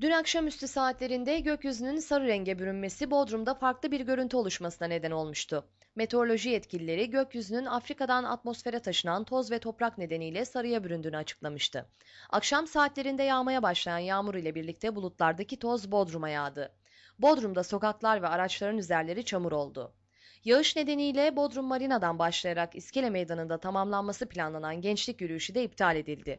Dün akşamüstü saatlerinde gökyüzünün sarı renge bürünmesi Bodrum'da farklı bir görüntü oluşmasına neden olmuştu. Meteoroloji yetkilileri gökyüzünün Afrika'dan atmosfere taşınan toz ve toprak nedeniyle sarıya büründüğünü açıklamıştı. Akşam saatlerinde yağmaya başlayan yağmur ile birlikte bulutlardaki toz Bodrum'a yağdı. Bodrum'da sokaklar ve araçların üzerleri çamur oldu. Yağış nedeniyle Bodrum Marina'dan başlayarak İskele Meydanı'nda tamamlanması planlanan gençlik yürüyüşü de iptal edildi.